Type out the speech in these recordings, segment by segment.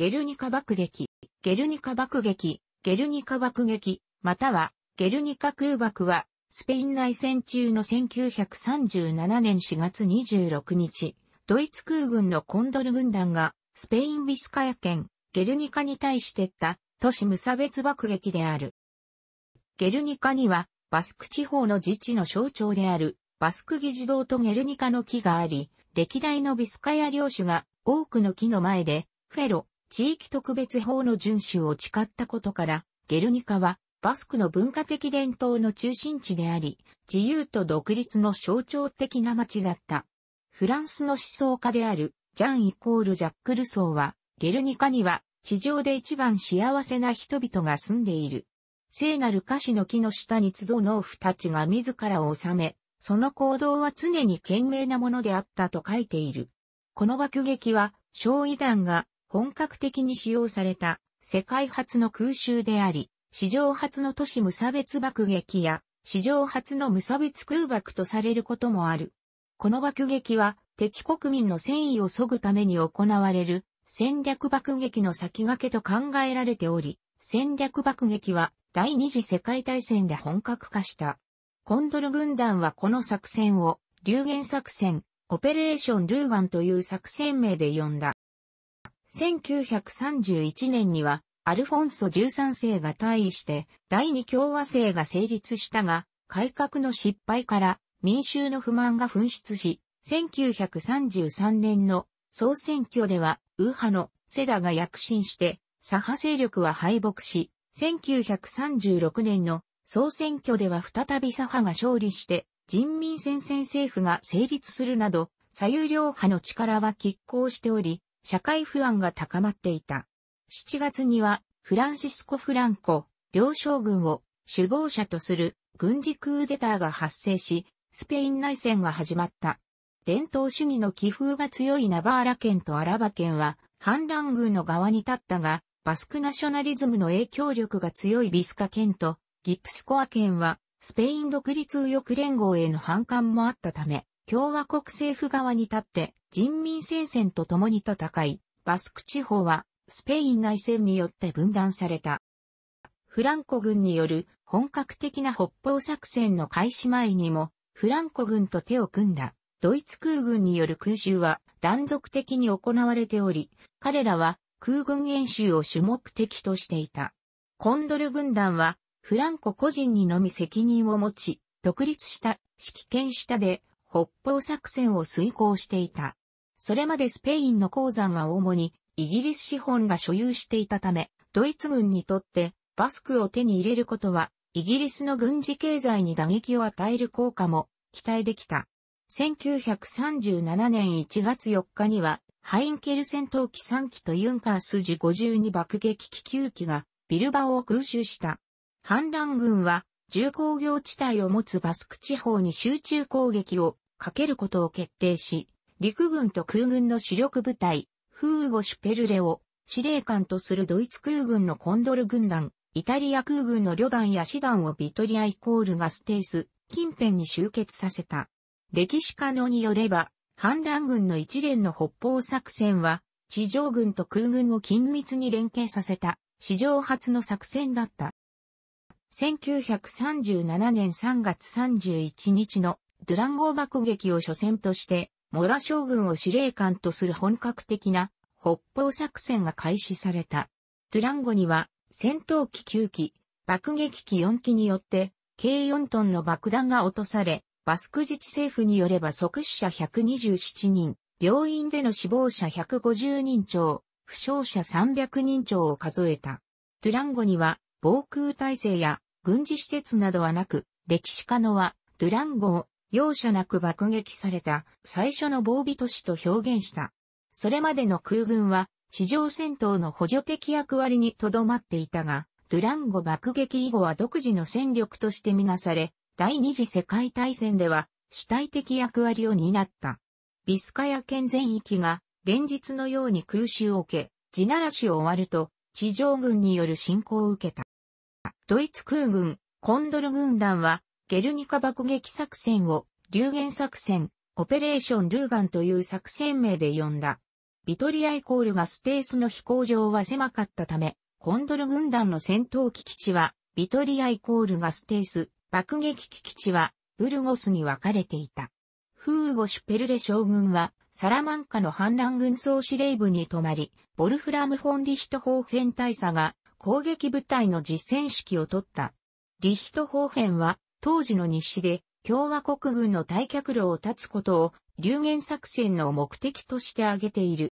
ゲルニカ爆撃、ゲルニカ爆撃、ゲルニカ爆撃、または、ゲルニカ空爆は、スペイン内戦中の1937年4月26日、ドイツ空軍のコンドル軍団が、スペインビスカヤ県、ゲルニカに対してった都市無差別爆撃である。ゲルニカには、バスク地方の自治の象徴である、バスク議事堂とゲルニカの木があり、歴代のビスカヤ領主が多くの木の前で、フェロ、地域特別法の遵守を誓ったことから、ゲルニカはバスクの文化的伝統の中心地であり、自由と独立の象徴的な街だった。フランスの思想家であるジャン・イコール・ジャック・ルソーは、ゲルニカには地上で一番幸せな人々が住んでいる。聖なる歌詞の木の下に集う農夫たちが自らを治め、その行動は常に賢明なものであったと書いている。この爆撃は、焼夷弾が本格的に使用された世界初の空襲であり、史上初の都市無差別爆撃や史上初の無差別空爆とされることもある。この爆撃は敵国民の戦意を削ぐために行われる戦略爆撃の先駆けと考えられており、戦略爆撃は第二次世界大戦で本格化した。コンドル軍団はこの作戦を、流言作戦、オペレーションルーガンという作戦名で呼んだ。1931年には、アルフォンソ13世が退位して、第二共和制が成立したが、改革の失敗から民衆の不満が噴出し、1933年の総選挙では、右派のセダが躍進して、左派勢力は敗北し、1936年の総選挙では再び左派が勝利して、人民戦線政府が成立するなど、左右両派の力は拮抗しており、社会不安が高まっていた。7月には、フランシスコ・フランコ、両将軍を首謀者とする軍事クーデターが発生し、スペイン内戦が始まった。伝統主義の気風が強いナバーラ県とアラバ県は、反乱軍の側に立ったが、バスクナショナリズムの影響力が強いビスカ県とギプスコア県は、スペイン独立右翼連合への反感もあったため、共和国政府側に立って人民戦線と共に戦い、バスク地方はスペイン内戦によって分断された。フランコ軍による本格的な北方作戦の開始前にも、フランコ軍と手を組んだドイツ空軍による空襲は断続的に行われており、彼らは空軍演習を主目的としていた。コンドル軍団はフランコ個人にのみ責任を持ち、独立した指揮権下で北方作戦を遂行していた。それまでスペインの鉱山は主にイギリス資本が所有していたため、ドイツ軍にとってバスクを手に入れることは、イギリスの軍事経済に打撃を与える効果も期待できた。1937年1月4日には、ハインケル戦闘機3機とユンカースジ52爆撃機球機がビルバオを空襲した。反乱軍は重工業地帯を持つバスク地方に集中攻撃をかけることを決定し、陸軍と空軍の主力部隊、フーゴ・シュペルレを司令官とするドイツ空軍のコンドル軍団、イタリア空軍の旅団や師団をビトリアイコールガステース近辺に集結させた。歴史家のによれば、反乱軍の一連の北方作戦は、地上軍と空軍を緊密に連携させた、史上初の作戦だった。1937年3月31日のドゥランゴー爆撃を初戦として、モラ将軍を司令官とする本格的な北方作戦が開始された。ドゥランゴには戦闘機9機、爆撃機4機によって計4トンの爆弾が落とされ、バスク自治政府によれば即死者127人、病院での死亡者150人超、負傷者300人超を数えた。ドゥランゴには防空体制や軍事施設などはなく、歴史家のは、ドゥランゴを容赦なく爆撃された最初の防備都市と表現した。それまでの空軍は地上戦闘の補助的役割にとどまっていたが、ドゥランゴ爆撃以後は独自の戦力としてみなされ、第二次世界大戦では主体的役割を担った。ビスカヤ県全域が連日のように空襲を受け、地ならしを終わると地上軍による侵攻を受けた。ドイツ空軍、コンドル軍団は、ゲルニカ爆撃作戦を、流言作戦、オペレーションルーガンという作戦名で呼んだ。ビトリアイコールがステースの飛行場は狭かったため、コンドル軍団の戦闘機基地は、ビトリアイコールがステース、爆撃機基地は、ブルゴスに分かれていた。フーゴ・シュペルレ将軍は、サラマンカの反乱軍総司令部に泊まり、ボルフラム・フォンディヒト法変大佐が、攻撃部隊の実戦指揮を取った。リヒトホーフェンは当時の日誌で共和国軍の退却路を断つことを流言作戦の目的として挙げている。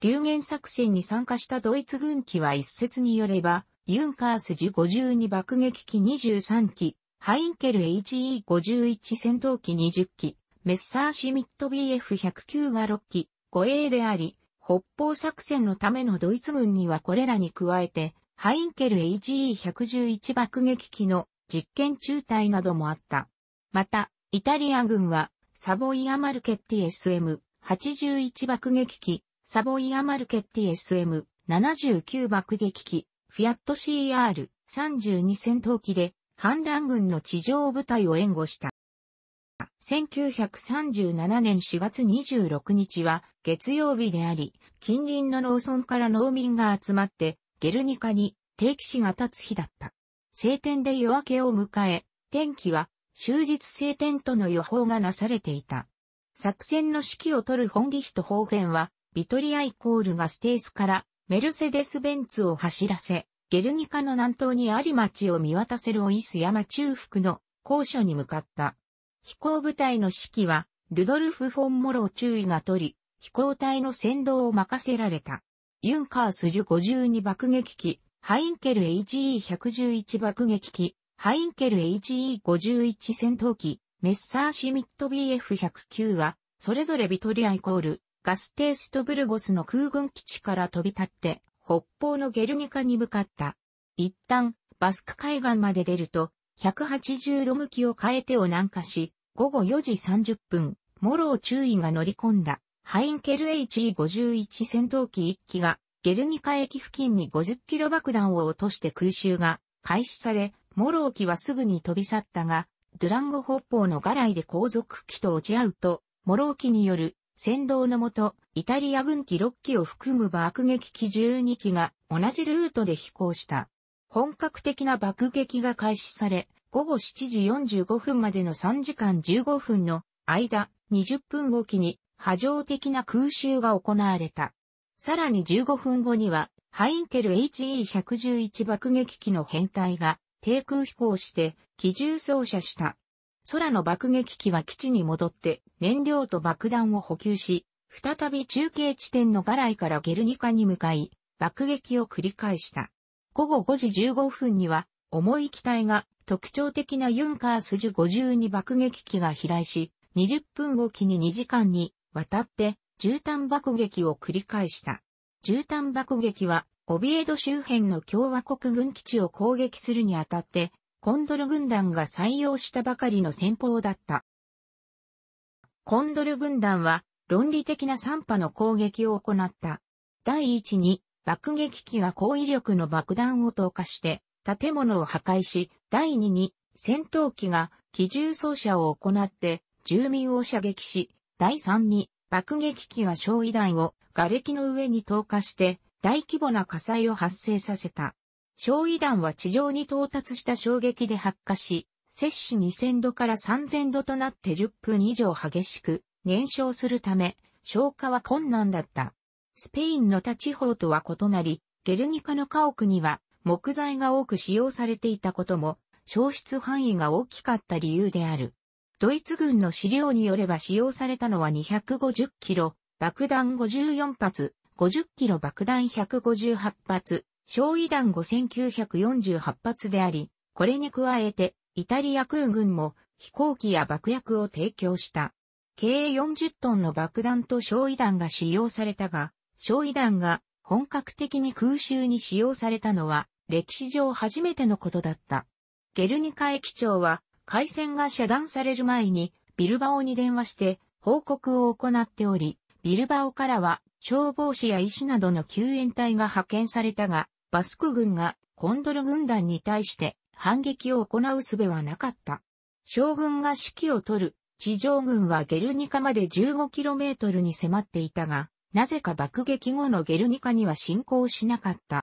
流言作戦に参加したドイツ軍機は一説によれば、ユンカースジ52爆撃機23機、ハインケル HE51 戦闘機20機、メッサーシミット BF109 が6機、護衛であり、北方作戦のためのドイツ軍にはこれらに加えて、ハインケル HE111 爆撃機の実験中隊などもあった。また、イタリア軍は、サボイアマルケッティ SM81 爆撃機、サボイアマルケッティ SM79 爆撃機、フィアット CR32 戦闘機で、反乱軍の地上部隊を援護した。1937年4月26日は月曜日であり、近隣の農村から農民が集まって、ゲルニカに定期死が立つ日だった。晴天で夜明けを迎え、天気は終日晴天との予報がなされていた。作戦の指揮を取る本リヒト方編は、ビトリアイコールがステースからメルセデス・ベンツを走らせ、ゲルニカの南東にあり町を見渡せるオイス山中腹の高所に向かった。飛行部隊の指揮は、ルドルフ・フォン・モロ中尉が取り、飛行隊の先導を任せられた。ユンカースジュ52爆撃機、ハインケル HE111 爆撃機、ハインケル HE51 戦闘機、メッサーシミット BF109 は、それぞれビトリアイコール、ガステーストブルゴスの空軍基地から飛び立って、北方のゲルニカに向かった。一旦、バスク海岸まで出ると、180度向きを変えてを南下し、午後4時30分、モロー注意が乗り込んだ、ハインケル HE51 戦闘機1機が、ゲルニカ駅付近に50キロ爆弾を落として空襲が開始され、モロー機はすぐに飛び去ったが、ドゥランゴ北方のガライで後続機と落ち合うと、モロー機による先導のもと、イタリア軍機6機を含む爆撃機12機が同じルートで飛行した。本格的な爆撃が開始され、午後7時45分までの3時間15分の間、20分おきに波状的な空襲が行われた。さらに15分後には、ハインケル HE111 爆撃機の編隊が低空飛行して機銃操射した。空の爆撃機は基地に戻って燃料と爆弾を補給し、再び中継地点のガライからゲルニカに向かい、爆撃を繰り返した。午後5時15分には重い機体が特徴的なユンカースジュ52爆撃機が飛来し、20分おきに2時間に渡って絨毯爆撃を繰り返した。絨毯爆撃は、オビエド周辺の共和国軍基地を攻撃するにあたって、コンドル軍団が採用したばかりの戦法だった。コンドル軍団は、論理的な3波の攻撃を行った。第1に、爆撃機が高威力の爆弾を投下して、建物を破壊し、第2に戦闘機が機銃掃射を行って住民を射撃し、第3に爆撃機が焼夷弾を瓦礫の上に投下して大規模な火災を発生させた。焼夷弾は地上に到達した衝撃で発火し、摂氏2000度から3000度となって10分以上激しく燃焼するため、消火は困難だった。スペインの他地方とは異なり、ゲルニカの家屋には木材が多く使用されていたことも、消失範囲が大きかった理由である。ドイツ軍の資料によれば使用されたのは250キロ、爆弾54発、50キロ爆弾158発、焼夷弾5948発であり、これに加えて、イタリア空軍も飛行機や爆薬を提供した。計40トンの爆弾と焼夷弾が使用されたが、焼夷弾が本格的に空襲に使用されたのは歴史上初めてのことだった。ゲルニカ駅長は回線が遮断される前にビルバオに電話して報告を行っており、ビルバオからは消防士や医師などの救援隊が派遣されたが、バスク軍がコンドル軍団に対して反撃を行う術はなかった。将軍が指揮を取る地上軍はゲルニカまで 15km に迫っていたが、なぜか爆撃後のゲルニカには侵攻しなかった。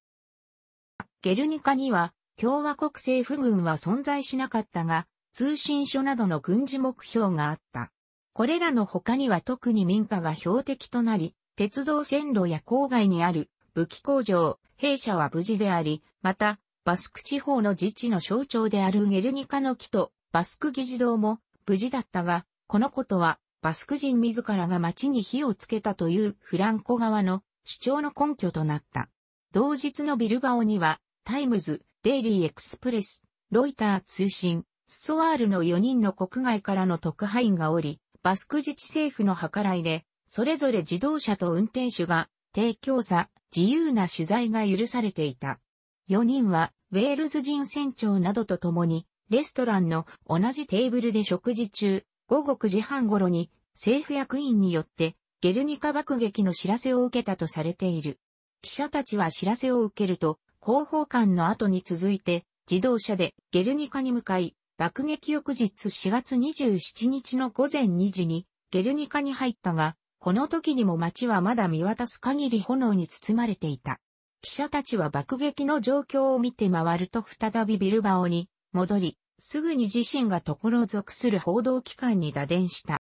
ゲルニカには共和国政府軍は存在しなかったが、通信所などの軍事目標があった。これらの他には特に民家が標的となり、鉄道線路や郊外にある武器工場、弊社は無事であり、また、バスク地方の自治の象徴であるゲルニカの木とバスク議事堂も無事だったが、このことはバスク人自らが町に火をつけたというフランコ側の主張の根拠となった。同日のビルバオには、タイムズ、デイリーエクスプレス、ロイター通信、スソワールの4人の国外からの特派員がおり、バスク自治政府の計らいで、それぞれ自動車と運転手が提供さ、自由な取材が許されていた。4人は、ウェールズ人船長などと共に、レストランの同じテーブルで食事中、午後9時半頃に政府役員によってゲルニカ爆撃の知らせを受けたとされている。記者たちは知らせを受けると、広報官の後に続いて自動車でゲルニカに向かい、爆撃翌日4月27日の午前2時にゲルニカに入ったが、この時にも街はまだ見渡す限り炎に包まれていた。記者たちは爆撃の状況を見て回ると再びビルバオに戻り、すぐに自身がところ属する報道機関に打電した。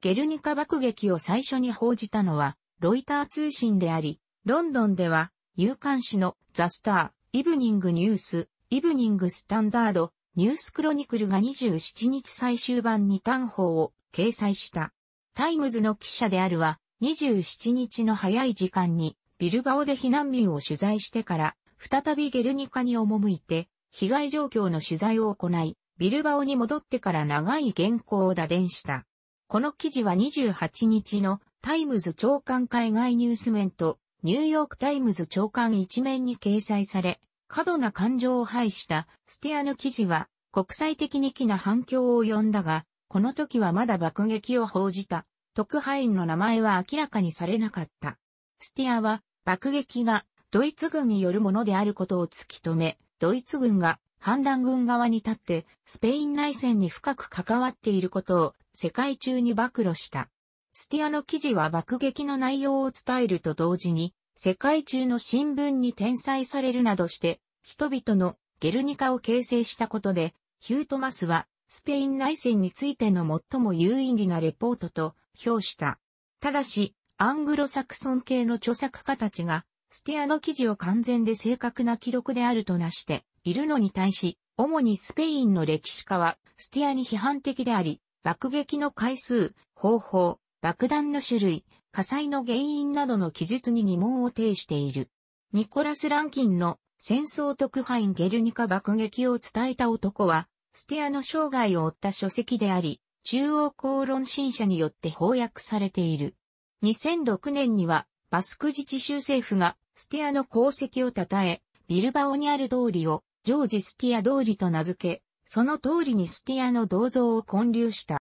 ゲルニカ爆撃を最初に報じたのは、ロイター通信であり、ロンドンでは、有刊誌のザ・スター、イブニングニュース、イブニングスタンダード、ニュースクロニクルが27日最終版に単報を掲載した。タイムズの記者であるは、27日の早い時間に、ビルバオで避難民を取材してから、再びゲルニカに赴いて、被害状況の取材を行い、ビルバオに戻ってから長い原稿を打電した。この記事は28日のタイムズ長官海外ニュース面とニューヨークタイムズ長官一面に掲載され、過度な感情を排したステアの記事は国際的に気な反響を呼んだが、この時はまだ爆撃を報じた特派員の名前は明らかにされなかった。スティアは爆撃がドイツ軍によるものであることを突き止め、ドイツ軍が反乱軍側に立って、スペイン内戦に深く関わっていることを世界中に暴露した。スティアの記事は爆撃の内容を伝えると同時に、世界中の新聞に転載されるなどして、人々のゲルニカを形成したことで、ヒュートマスは、スペイン内戦についての最も有意義なレポートと評した。ただし、アングロサクソン系の著作家たちが、ステアの記事を完全で正確な記録であるとなしているのに対し、主にスペインの歴史家は、ステアに批判的であり、爆撃の回数、方法、爆弾の種類、火災の原因などの記述に疑問を呈している。ニコラス・ランキンの戦争特派員ゲルニカ爆撃を伝えた男は、ステアの生涯を追った書籍であり、中央公論新社によって翻訳されている。2006年には、バスク自治州政府がステアの功績を称え、ビルバオにある通りをジョージ・スティア通りと名付け、その通りにスティアの銅像を建立した。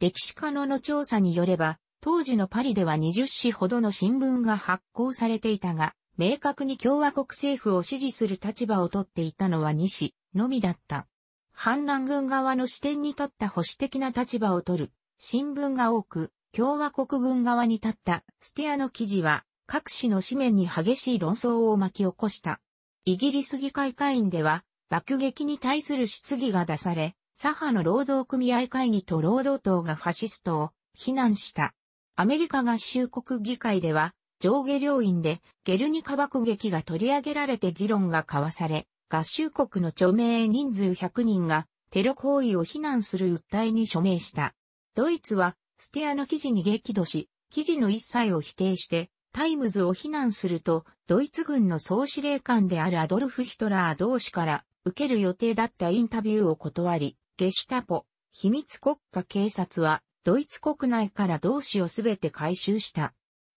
歴史家のの調査によれば、当時のパリでは20紙ほどの新聞が発行されていたが、明確に共和国政府を支持する立場をとっていたのは2紙のみだった。反乱軍側の視点に立った保守的な立場を取る新聞が多く、共和国軍側に立ったステアの記事は各紙の紙面に激しい論争を巻き起こした。イギリス議会会員では爆撃に対する質疑が出され、左派の労働組合会議と労働党がファシストを非難した。アメリカ合衆国議会では上下両院でゲルニカ爆撃が取り上げられて議論が交わされ、合衆国の著名人数100人がテロ行為を非難する訴えに署名した。ドイツはステアの記事に激怒し、記事の一切を否定して、タイムズを非難すると、ドイツ軍の総司令官であるアドルフ・ヒトラー同士から受ける予定だったインタビューを断り、ゲシュタポ、秘密国家警察は、ドイツ国内から同志をすべて回収した。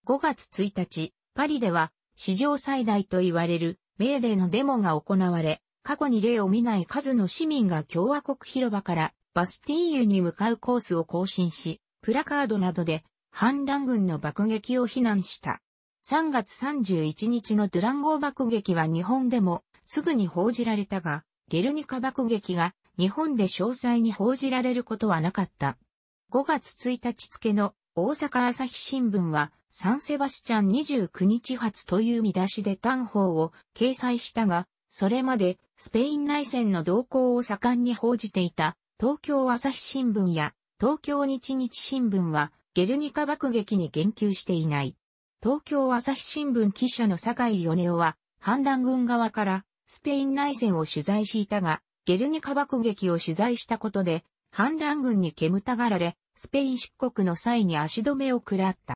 5月1日、パリでは、史上最大と言われる、メーデーのデモが行われ、過去に例を見ない数の市民が共和国広場から、バスティーユに向かうコースを更新し、プラカードなどで反乱軍の爆撃を非難した。3月31日のドゥランゴー爆撃は日本でもすぐに報じられたが、ゲルニカ爆撃が日本で詳細に報じられることはなかった。5月1日付の大阪朝日新聞はサンセバスチャン29日発という見出しで単報を掲載したが、それまでスペイン内戦の動向を盛んに報じていた東京朝日新聞や東京日日新聞は、ゲルニカ爆撃に言及していない。東京朝日新聞記者の坂井米夫は、反乱軍側からスペイン内戦を取材していたが、ゲルニカ爆撃を取材したことで、反乱軍に煙たがられ、スペイン出国の際に足止めを食らった。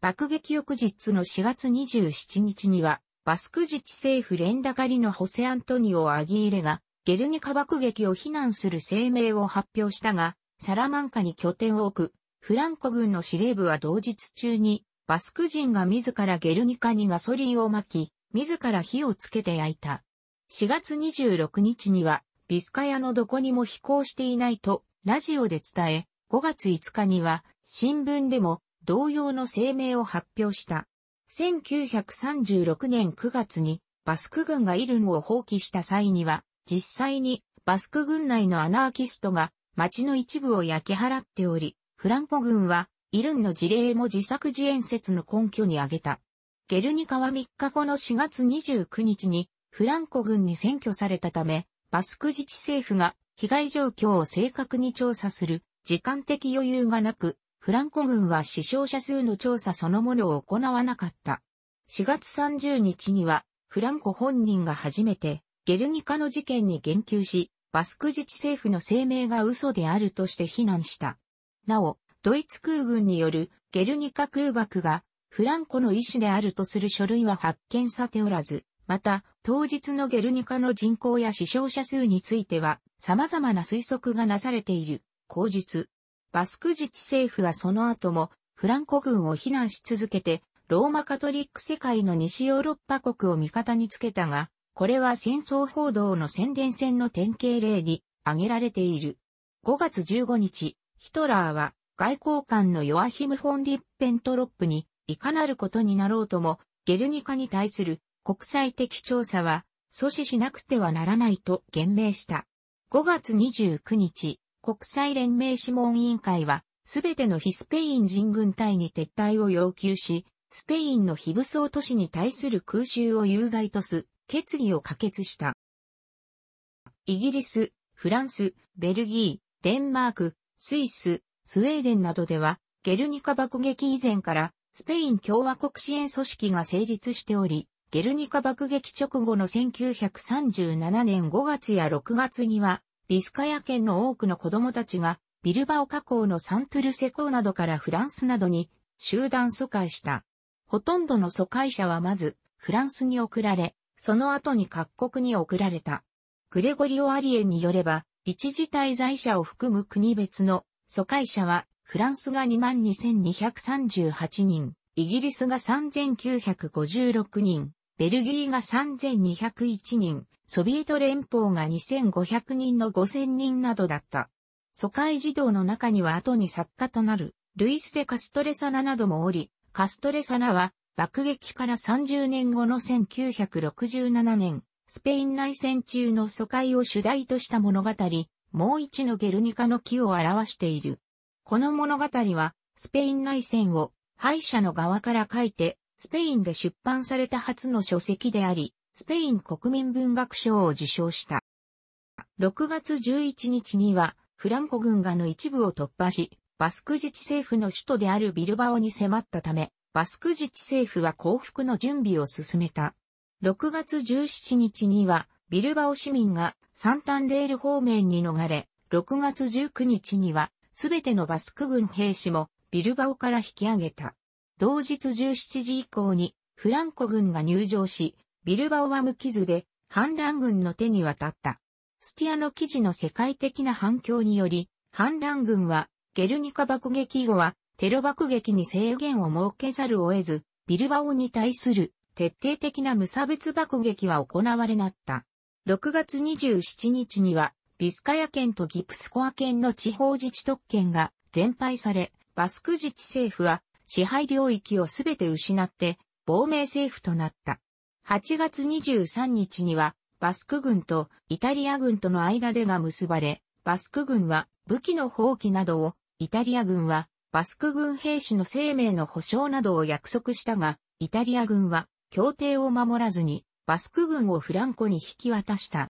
爆撃翌日の4月27日には、バスク自治政府連打狩りのホセアントニオ・アギーレが、ゲルニカ爆撃を非難する声明を発表したが、サラマンカに拠点を置く、フランコ軍の司令部は同日中に、バスク人が自らゲルニカにガソリンを撒き、自ら火をつけて焼いた。4月26日には、ビスカヤのどこにも飛行していないと、ラジオで伝え、5月5日には、新聞でも、同様の声明を発表した。1936年9月に、バスク軍がイルンを放棄した際には、実際にバスク軍内のアナーキストが町の一部を焼き払っており、フランコ軍はイルンの事例も自作自演説の根拠に挙げた。ゲルニカは3日後の4月29日にフランコ軍に占拠されたため、バスク自治政府が被害状況を正確に調査する時間的余裕がなく、フランコ軍は死傷者数の調査そのものを行わなかった。4月30日にはフランコ本人が初めてゲルニカの事件に言及し、バスク自治政府の声明が嘘であるとして非難した。なお、ドイツ空軍によるゲルニカ空爆がフランコの意思であるとする書類は発見さておらず、また、当日のゲルニカの人口や死傷者数については、様々な推測がなされている、口述。バスク自治政府はその後も、フランコ軍を非難し続けて、ローマカトリック世界の西ヨーロッパ国を味方につけたが、これは戦争報道の宣伝戦の典型例に挙げられている。5月15日、ヒトラーは外交官のヨアヒム・フォン・リッペントロップにいかなることになろうともゲルニカに対する国際的調査は阻止しなくてはならないと言明した。5月29日、国際連盟諮問委員会はすべての非スペイン人軍隊に撤退を要求し、スペインの非武装都市に対する空襲を有罪とす、決議を可決した。イギリス、フランス、ベルギー、デンマーク、スイス、スウェーデンなどでは、ゲルニカ爆撃以前から、スペイン共和国支援組織が成立しており、ゲルニカ爆撃直後の1937年5月や6月には、ビスカヤ県の多くの子供たちが、ビルバオ河口のサントゥルセ港などからフランスなどに集団疎開した。ほとんどの疎開者はまず、フランスに送られ、その後に各国に送られた。グレゴリオ・アリエによれば、一時滞在者を含む国別の疎開者は、フランスが22,238人、イギリスが3,956人、ベルギーが3,201人、ソビエト連邦が2,500人の5,000人などだった。疎開児童の中には後に作家となる、ルイス・デ・カストレサナなどもおり、カストレサナは爆撃から30年後の1967年、スペイン内戦中の疎開を主題とした物語、もう一のゲルニカの木を表している。この物語は、スペイン内戦を敗者の側から書いて、スペインで出版された初の書籍であり、スペイン国民文学賞を受賞した。6月11日には、フランコ軍がの一部を突破し、バスク自治政府の首都であるビルバオに迫ったため、バスク自治政府は降伏の準備を進めた。6月17日には、ビルバオ市民がサンタンデール方面に逃れ、6月19日には、すべてのバスク軍兵士もビルバオから引き上げた。同日17時以降にフランコ軍が入場し、ビルバオは無傷で反乱軍の手に渡った。スティアの記事の世界的な反響により、反乱軍はゲルニカ爆撃後はテロ爆撃に制限を設けざるを得ず、ビルバオに対する徹底的な無差別爆撃は行われなった。6月27日には、ビスカヤ県とギプスコア県の地方自治特権が全廃され、バスク自治政府は支配領域をすべて失って亡命政府となった。8月23日にはバスク軍とイタリア軍との間でが結ばれ、バスク軍は武器の放棄などを、イタリア軍はバスク軍兵士の生命の保障などを約束したが、イタリア軍は協定を守らずに、バスク軍をフランコに引き渡した。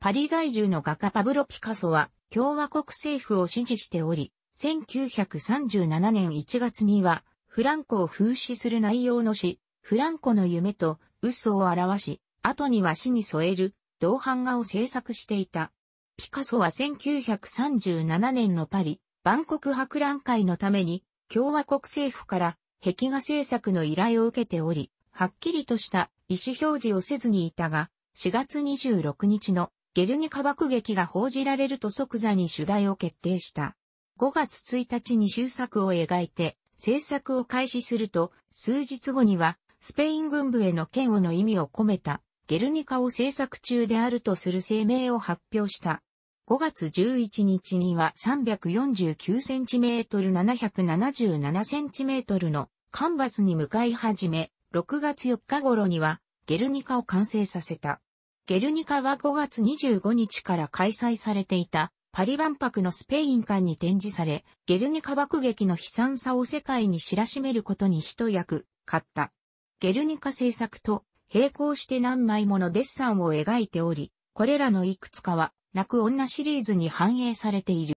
パリ在住の画家パブロ・ピカソは共和国政府を支持しており、1937年1月にはフランコを風刺する内容の詩、フランコの夢と嘘を表し、後には詩に添える銅版画を制作していた。ピカソは1937年のパリ万国博覧会のために共和国政府から壁画制作の依頼を受けており、はっきりとした意思表示をせずにいたが、4月26日のゲルニカ爆撃が報じられると即座に主題を決定した。5月1日に終作を描いて制作を開始すると、数日後にはスペイン軍部への嫌悪の意味を込めたゲルニカを制作中であるとする声明を発表した。5月11日には 349cm777cm のカンバスに向かい始め、6月4日頃にはゲルニカを完成させた。ゲルニカは5月25日から開催されていたパリ万博のスペイン館に展示され、ゲルニカ爆撃の悲惨さを世界に知らしめることに一役買った。ゲルニカ制作と並行して何枚ものデッサンを描いており、これらのいくつかは、泣く女シリーズに反映されている。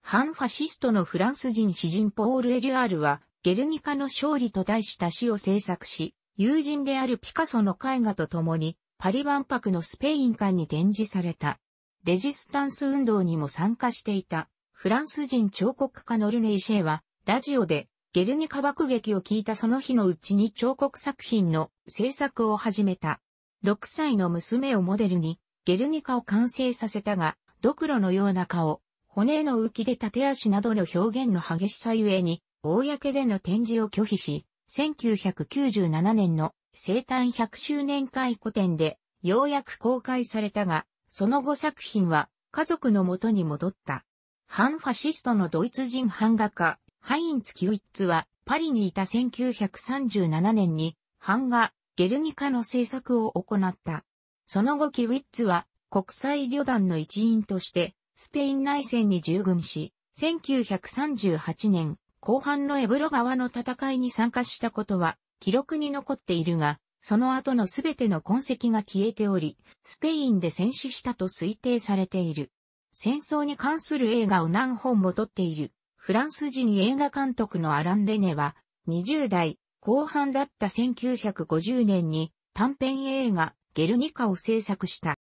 反ファシストのフランス人詩人ポール・エリュアールは、ゲルニカの勝利と題した詩を制作し、友人であるピカソの絵画と共に、パリ万博のスペイン館に展示された。レジスタンス運動にも参加していた、フランス人彫刻家のルネイ・シェイは、ラジオで、ゲルニカ爆撃を聞いたその日のうちに彫刻作品の制作を始めた。6歳の娘をモデルに、ゲルニカを完成させたが、ドクロのような顔、骨の浮き出た手足などの表現の激しさゆえに、公での展示を拒否し、1997年の生誕100周年回顧展で、ようやく公開されたが、その後作品は家族の元に戻った。反ファシストのドイツ人版画家、ハインツ・キウイッツは、パリにいた1937年に、版画、ゲルニカの制作を行った。その後キウィッツは国際旅団の一員としてスペイン内戦に従軍し、1938年後半のエブロ川の戦いに参加したことは記録に残っているが、その後のすべての痕跡が消えており、スペインで戦死したと推定されている。戦争に関する映画を何本も撮っている、フランス人映画監督のアラン・レネは、20代、後半だった1950年に短編映画ゲルニカを制作した。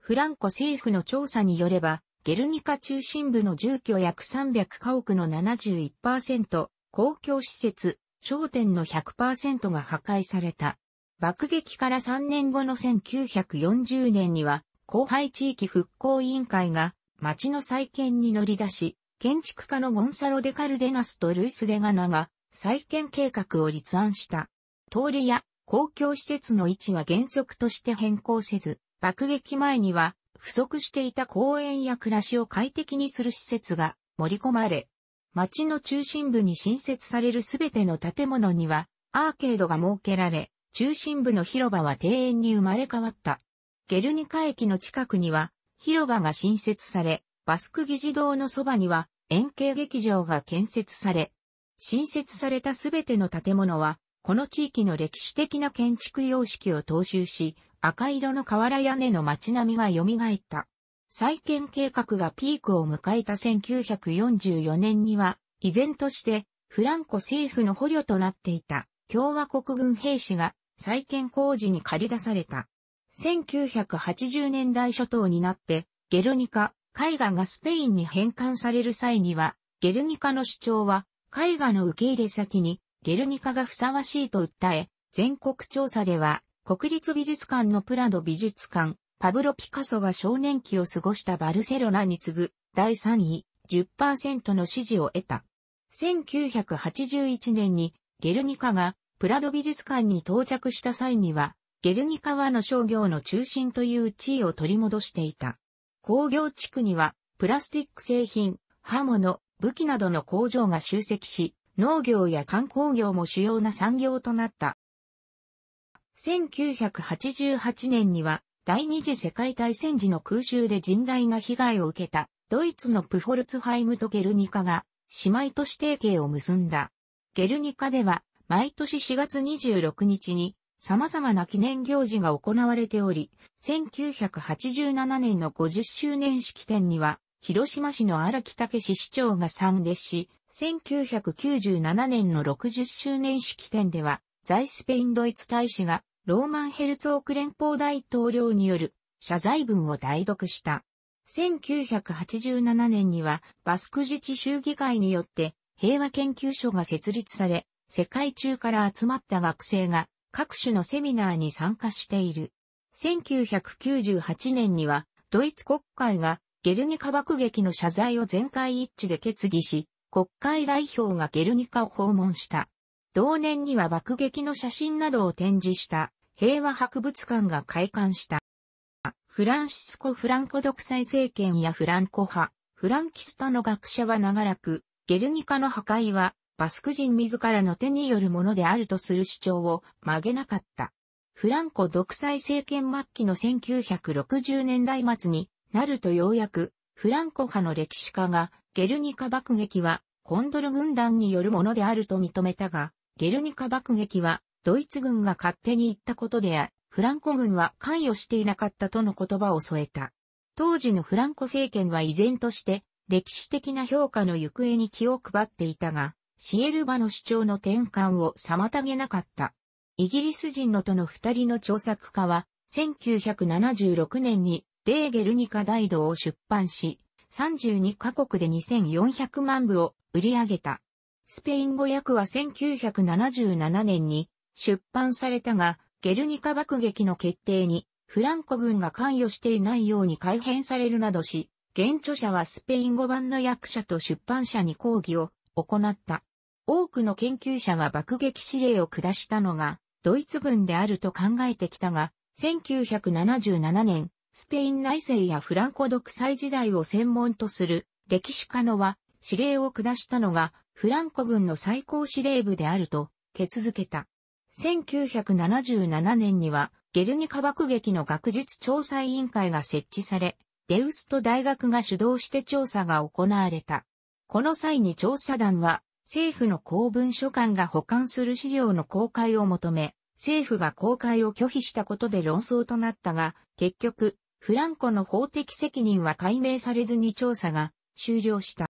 フランコ政府の調査によれば、ゲルニカ中心部の住居約300家屋の71%、公共施設、商店の100%が破壊された。爆撃から3年後の1940年には、後輩地域復興委員会が町の再建に乗り出し、建築家のゴンサロ・デ・カルデナスとルイス・デガナが再建計画を立案した。通りや公共施設の位置は原則として変更せず、爆撃前には不足していた公園や暮らしを快適にする施設が盛り込まれ、町の中心部に新設されるすべての建物にはアーケードが設けられ、中心部の広場は庭園に生まれ変わった。ゲルニカ駅の近くには広場が新設され、バスク議事堂のそばには円形劇場が建設され、新設されたすべての建物は、この地域の歴史的な建築様式を踏襲し、赤色の瓦屋根の街並みが蘇った。再建計画がピークを迎えた1944年には、依然としてフランコ政府の捕虜となっていた共和国軍兵士が再建工事に駆り出された。1980年代初頭になって、ゲルニカ、絵画がスペインに返還される際には、ゲルニカの主張は絵画の受け入れ先にゲルニカがふさわしいと訴え、全国調査では国立美術館のプラド美術館、パブロ・ピカソが少年期を過ごしたバルセロナに次ぐ第3位10%の支持を得た。1981年にゲルニカがプラド美術館に到着した際には、ゲルニカはの商業の中心という地位を取り戻していた。工業地区にはプラスティック製品、刃物、武器などの工場が集積し、農業や観光業も主要な産業となった。1988年には第二次世界大戦時の空襲で甚大な被害を受けたドイツのプフォルツハイムとゲルニカが姉妹都市提携を結んだ。ゲルニカでは毎年4月26日に様々な記念行事が行われており、1987年の50周年式典には広島市の荒木武市市長が参列し、1997年の60周年式典では、在スペインドイツ大使が、ローマンヘルツオーク連邦大統領による謝罪文を代読した。1987年には、バスク自治州議会によって、平和研究所が設立され、世界中から集まった学生が各種のセミナーに参加している。1998年にはドイツ国会がゲルニカ爆撃の謝罪を全会一致で決議し、国会代表がゲルニカを訪問した。同年には爆撃の写真などを展示した平和博物館が開館した。フランシスコ・フランコ独裁政権やフランコ派、フランキスタの学者は長らく、ゲルニカの破壊はバスク人自らの手によるものであるとする主張を曲げなかった。フランコ独裁政権末期の1960年代末になるとようやく、フランコ派の歴史家が、ゲルニカ爆撃は、コンドル軍団によるものであると認めたが、ゲルニカ爆撃は、ドイツ軍が勝手に言ったことであ、フランコ軍は関与していなかったとの言葉を添えた。当時のフランコ政権は依然として、歴史的な評価の行方に気を配っていたが、シエルバの主張の転換を妨げなかった。イギリス人のとの二人の調査家は、1976年にレーゲルニカ大道を出版し、32カ国で2400万部を売り上げた。スペイン語訳は1977年に出版されたが、ゲルニカ爆撃の決定にフランコ軍が関与していないように改変されるなどし、現著者はスペイン語版の役者と出版社に抗議を行った。多くの研究者は爆撃指令を下したのがドイツ軍であると考えてきたが、1977年、スペイン内政やフランコ独裁時代を専門とする歴史家のは指令を下したのがフランコ軍の最高司令部であると決続けた。1977年にはゲルニカ爆撃の学術調査委員会が設置され、デウスト大学が主導して調査が行われた。この際に調査団は政府の公文書館が保管する資料の公開を求め、政府が公開を拒否したことで論争となったが、結局、フランコの法的責任は解明されずに調査が終了した。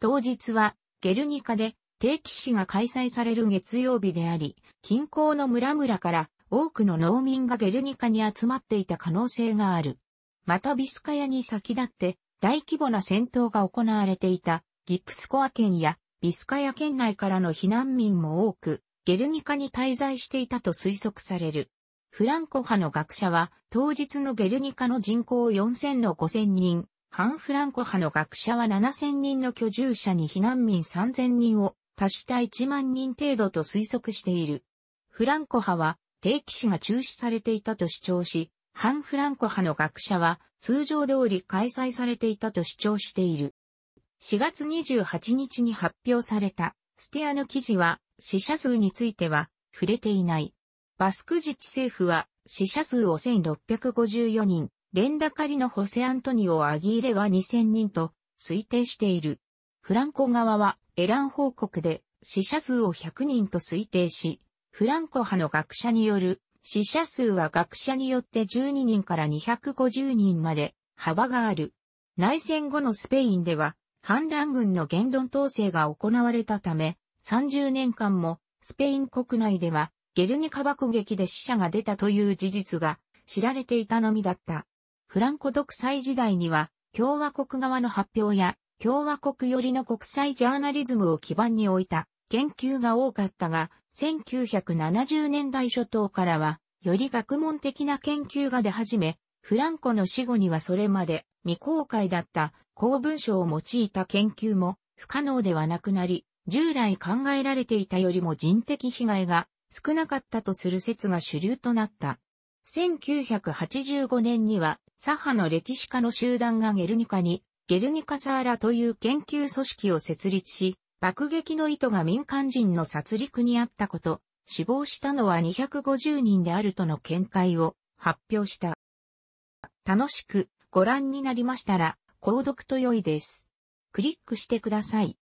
当日は、ゲルニカで定期誌が開催される月曜日であり、近郊の村々から多くの農民がゲルニカに集まっていた可能性がある。またビスカヤに先立って大規模な戦闘が行われていたギプスコア県やビスカヤ県内からの避難民も多く、ゲルニカに滞在していたと推測される。フランコ派の学者は、当日のゲルニカの人口4000の5000人、反フランコ派の学者は7000人の居住者に避難民3000人を足した1万人程度と推測している。フランコ派は定期死が中止されていたと主張し、反フランコ派の学者は通常通り開催されていたと主張している。4月28日に発表されたステアの記事は死者数については触れていない。バスク自治政府は死者数を1654人、連打りのホセアントニオ・アギーレは2000人と推定している。フランコ側はエラン報告で死者数を100人と推定し、フランコ派の学者による死者数は学者によって12人から250人まで幅がある。内戦後のスペインでは反乱軍の言論統制が行われたため、30年間もスペイン国内ではゲルニカ爆撃で死者が出たという事実が知られていたのみだった。フランコ独裁時代には、共和国側の発表や、共和国寄りの国際ジャーナリズムを基盤に置いた研究が多かったが、1970年代初頭からは、より学問的な研究が出始め、フランコの死後にはそれまで未公開だった公文書を用いた研究も不可能ではなくなり、従来考えられていたよりも人的被害が少なかったとする説が主流となった。1985年には、左派の歴史家の集団がゲルニカに、ゲルニカサーラという研究組織を設立し、爆撃の意図が民間人の殺戮にあったこと、死亡したのは250人であるとの見解を発表した。楽しくご覧になりましたら、購読と良いです。クリックしてください。